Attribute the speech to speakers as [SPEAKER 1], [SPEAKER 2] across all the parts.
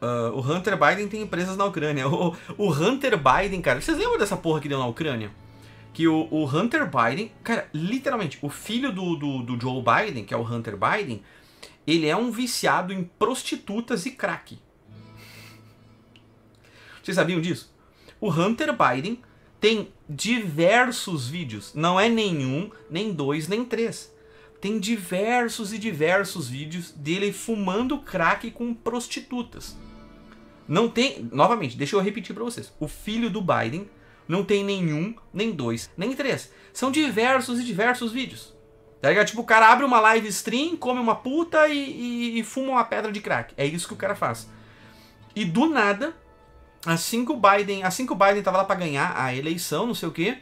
[SPEAKER 1] Uh, o Hunter Biden tem empresas na Ucrânia. O, o, Hunter Biden, cara, vocês lembram dessa porra que deu na Ucrânia? Que o, o Hunter Biden, cara, literalmente, o filho do, do, do, Joe Biden, que é o Hunter Biden, ele é um viciado em prostitutas e crack. Vocês sabiam disso? O Hunter Biden tem diversos vídeos, não é nenhum, nem dois, nem três. Tem diversos e diversos vídeos dele fumando crack com prostitutas. Não tem. Novamente, deixa eu repetir para vocês. O filho do Biden não tem nenhum, nem dois, nem três. São diversos e diversos vídeos. Tá ligado? Tipo, o cara abre uma live stream, come uma puta e, e, e fuma uma pedra de crack. É isso que o cara faz. E do nada, assim que o Biden, assim que o Biden tava lá para ganhar a eleição, não sei o quê,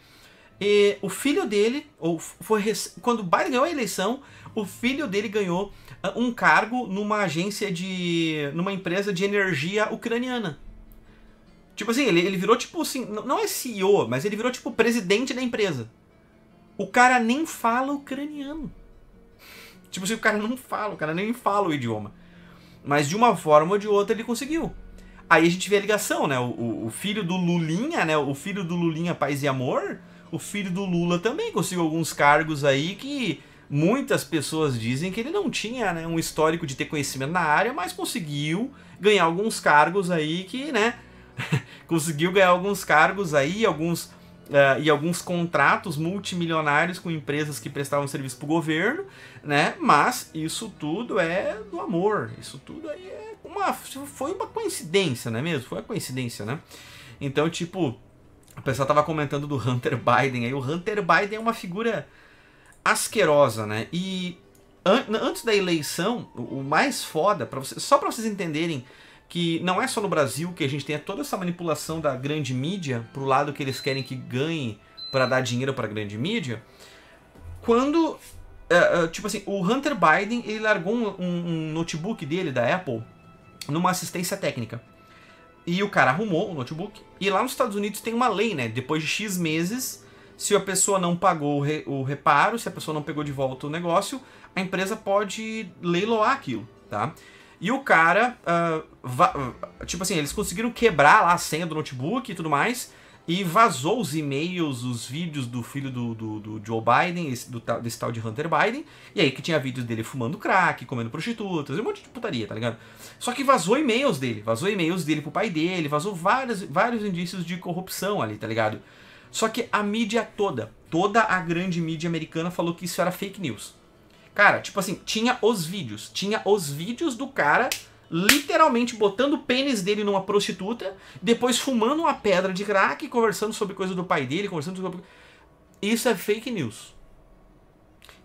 [SPEAKER 1] e o filho dele, ou foi quando o Biden ganhou a eleição, o filho dele ganhou ah, um cargo numa agência de. numa empresa de energia ucraniana. Tipo assim, ele, ele virou tipo assim. Não é CEO, mas ele virou tipo presidente da empresa. O cara nem fala ucraniano. Tipo assim, o cara não fala, o cara nem fala o idioma. Mas de uma forma ou de outra ele conseguiu. Aí a gente vê a ligação, né? O, o, o filho do Lulinha, né? O filho do Lulinha Paz e Amor o filho do Lula também conseguiu alguns cargos aí que muitas pessoas dizem que ele não tinha né, um histórico de ter conhecimento na área, mas conseguiu ganhar alguns cargos aí que, né? conseguiu ganhar alguns cargos aí, alguns Uh, e alguns contratos multimilionários com empresas que prestavam serviço para o governo, né? Mas isso tudo é do amor, isso tudo aí é uma, foi uma coincidência, não é mesmo? Foi uma coincidência, né? Então, tipo, o pessoal tava comentando do Hunter Biden aí. O Hunter Biden é uma figura asquerosa, né? E an antes da eleição, o mais foda, pra vocês, só para vocês entenderem que não é só no Brasil que a gente tem toda essa manipulação da grande mídia pro lado que eles querem que ganhe para dar dinheiro para grande mídia. Quando, uh, uh, tipo assim, o Hunter Biden ele largou um, um notebook dele da Apple numa assistência técnica. E o cara arrumou o notebook. E lá nos Estados Unidos tem uma lei, né? Depois de X meses, se a pessoa não pagou o, re o reparo, se a pessoa não pegou de volta o negócio, a empresa pode leiloar aquilo, tá? E o cara, uh, tipo assim, eles conseguiram quebrar lá a senha do notebook e tudo mais. E vazou os e-mails, os vídeos do filho do, do, do Joe Biden, esse, do, desse tal de Hunter Biden. E aí que tinha vídeos dele fumando crack, comendo prostitutas, um monte de putaria, tá ligado? Só que vazou e-mails dele, vazou e-mails dele pro pai dele, vazou vários, vários indícios de corrupção ali, tá ligado? Só que a mídia toda, toda a grande mídia americana falou que isso era fake news. Cara, tipo assim, tinha os vídeos, tinha os vídeos do cara literalmente botando o pênis dele numa prostituta, depois fumando uma pedra de crack, conversando sobre coisa do pai dele, conversando sobre. Isso é fake news.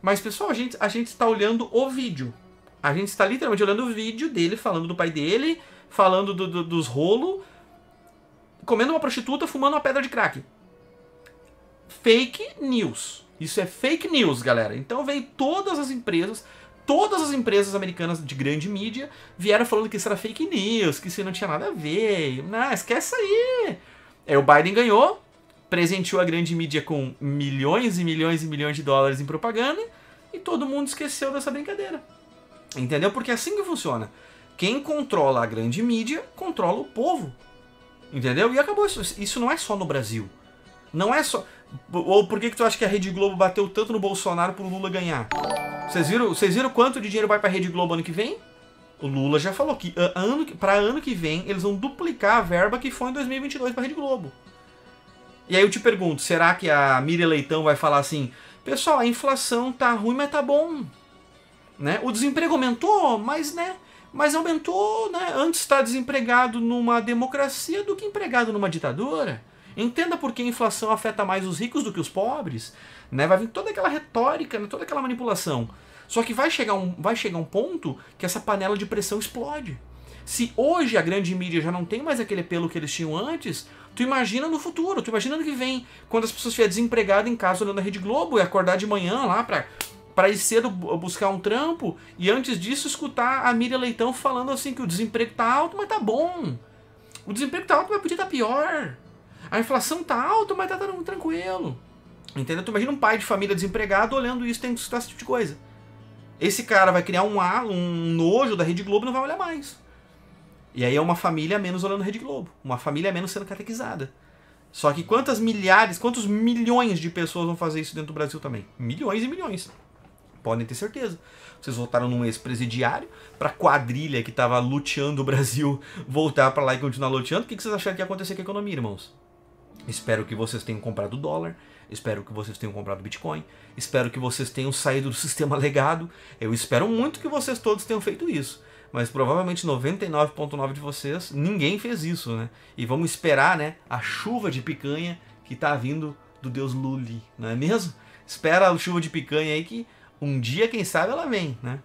[SPEAKER 1] Mas, pessoal, a gente, a gente está olhando o vídeo. A gente está literalmente olhando o vídeo dele falando do pai dele, falando do, do, dos rolos, comendo uma prostituta, fumando uma pedra de crack. Fake news. Isso é fake news, galera. Então veio todas as empresas todas as empresas americanas de grande mídia vieram falando que isso era fake news, que isso não tinha nada a ver. Não, esquece aí. Aí é, o Biden ganhou, presenteou a grande mídia com milhões e milhões e milhões de dólares em propaganda e todo mundo esqueceu dessa brincadeira. Entendeu? Porque é assim que funciona. Quem controla a grande mídia controla o povo. Entendeu? E acabou isso. Isso não é só no Brasil. Não é só. Ou por que, que tu acha que a Rede Globo bateu tanto no Bolsonaro pro Lula ganhar? Vocês viram, vocês viram quanto de dinheiro vai para a Rede Globo ano que vem? O Lula já falou que ah, ano, para ano que vem eles vão duplicar a verba que foi em 2022 para a Rede Globo. E aí eu te pergunto, será que a Miriam Leitão vai falar assim: "Pessoal, a inflação tá ruim, mas tá bom". Né? O desemprego aumentou, mas né, mas aumentou, né? Antes estar tá desempregado numa democracia do que empregado numa ditadura. Entenda por que a inflação afeta mais os ricos do que os pobres, né? Vai vir toda aquela retórica, né? toda aquela manipulação. Só que vai chegar, um, vai chegar um ponto que essa panela de pressão explode. Se hoje a grande mídia já não tem mais aquele pelo que eles tinham antes, tu imagina no futuro, tu imagina no que vem, quando as pessoas estiverem desempregadas em casa olhando a Rede Globo e acordar de manhã lá pra, pra ir cedo buscar um trampo e antes disso escutar a Miriam Leitão falando assim que o desemprego tá alto, mas tá bom. O desemprego tá alto, mas podia estar tá pior. A inflação tá alta, mas tá tranquilo. Entendeu? Tu imagina um pai de família desempregado olhando isso, tem que estudar esse tipo de coisa. Esse cara vai criar um, um nojo da Rede Globo e não vai olhar mais. E aí é uma família menos olhando Rede Globo. Uma família menos sendo catequizada. Só que quantas milhares, quantos milhões de pessoas vão fazer isso dentro do Brasil também? Milhões e milhões. Podem ter certeza. Vocês voltaram num ex-presidiário pra quadrilha que tava luteando o Brasil voltar para lá e continuar luteando. O que vocês acharam que ia acontecer com a economia, irmãos? Espero que vocês tenham comprado dólar, espero que vocês tenham comprado Bitcoin, espero que vocês tenham saído do sistema legado. Eu espero muito que vocês todos tenham feito isso. Mas provavelmente 99,9% de vocês, ninguém fez isso, né? E vamos esperar, né, a chuva de picanha que tá vindo do deus Luli, não é mesmo? Espera a chuva de picanha aí que um dia, quem sabe, ela vem, né?